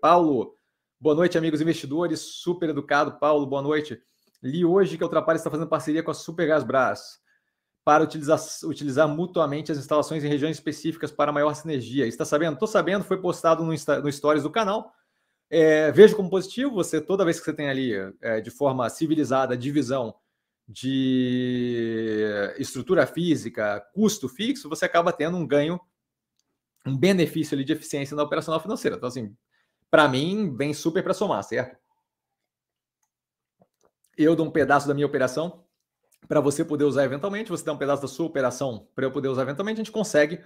Paulo, boa noite, amigos investidores. Super educado, Paulo, boa noite. Li hoje que a Ultrapar está fazendo parceria com a Supergasbras para utilizar, utilizar mutuamente as instalações em regiões específicas para maior sinergia. Está sabendo? Estou sabendo, foi postado no, Insta, no Stories do canal. É, vejo como positivo você, toda vez que você tem ali, é, de forma civilizada, divisão de estrutura física, custo fixo, você acaba tendo um ganho, um benefício ali de eficiência na operacional financeira. Então, assim, para mim, vem super para somar, certo? Eu dou um pedaço da minha operação para você poder usar eventualmente, você dá um pedaço da sua operação para eu poder usar eventualmente, a gente consegue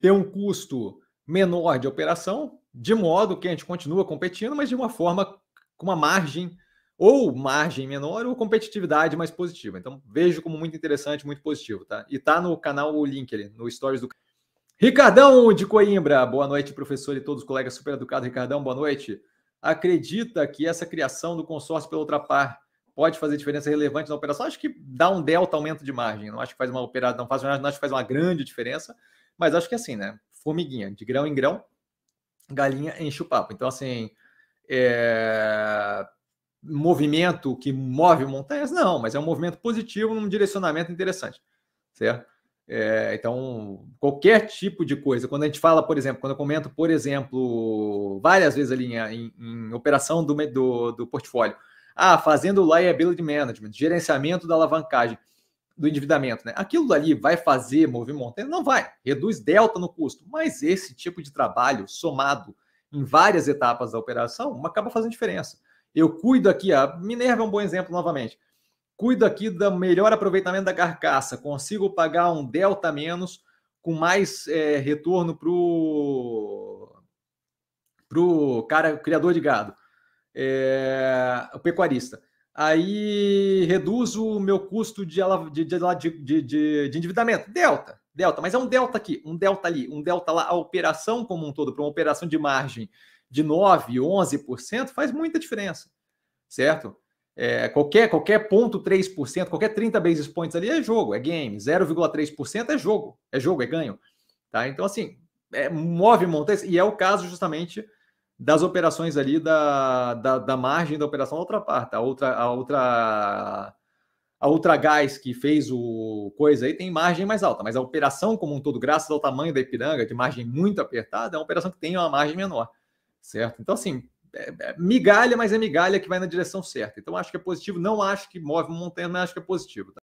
ter um custo menor de operação, de modo que a gente continua competindo, mas de uma forma com uma margem ou margem menor ou competitividade mais positiva. Então, vejo como muito interessante, muito positivo, tá? E tá no canal o link ali, no stories do Ricardão de Coimbra, boa noite, professor e todos os colegas super educados. Ricardão, boa noite. Acredita que essa criação do consórcio pela par pode fazer diferença relevante na operação? Acho que dá um delta aumento de margem. Não acho que faz uma operação, não faz, não acho que faz uma grande diferença, mas acho que é assim, né? Formiguinha, de grão em grão, galinha enche o papo. Então, assim, é... movimento que move montanhas? Não, mas é um movimento positivo num direcionamento interessante, certo? É, então, qualquer tipo de coisa, quando a gente fala, por exemplo, quando eu comento, por exemplo, várias vezes ali em, em operação do, do, do, portfólio, ah, fazendo liability management, gerenciamento da alavancagem, do endividamento, né? Aquilo ali vai fazer movimento? Não vai, reduz delta no custo, mas esse tipo de trabalho somado em várias etapas da operação acaba fazendo diferença. Eu cuido aqui, a Minerva é um bom exemplo novamente. Cuido aqui do melhor aproveitamento da carcaça. Consigo pagar um delta menos com mais é, retorno para o pro cara criador de gado, é, o pecuarista. Aí reduzo o meu custo de, de, de, de, de endividamento. Delta, delta, mas é um delta aqui, um delta ali, um delta lá. A operação como um todo, para uma operação de margem de 9%, 11%, faz muita diferença, certo? É, qualquer, qualquer ponto 3%, qualquer 30 basis points ali é jogo, é game. 0,3% é jogo, é jogo, é ganho. Tá? Então, assim, é, move montanhas, e é o caso justamente das operações ali da, da, da margem da operação da outra parte. A outra, a outra, a outra gás que fez o coisa aí tem margem mais alta, mas a operação como um todo, graças ao tamanho da Ipiranga, de margem muito apertada, é uma operação que tem uma margem menor. Certo? Então, assim, é, é, migalha, mas é migalha que vai na direção certa. Então acho que é positivo, não acho que move montanha, mas acho que é positivo. Tá?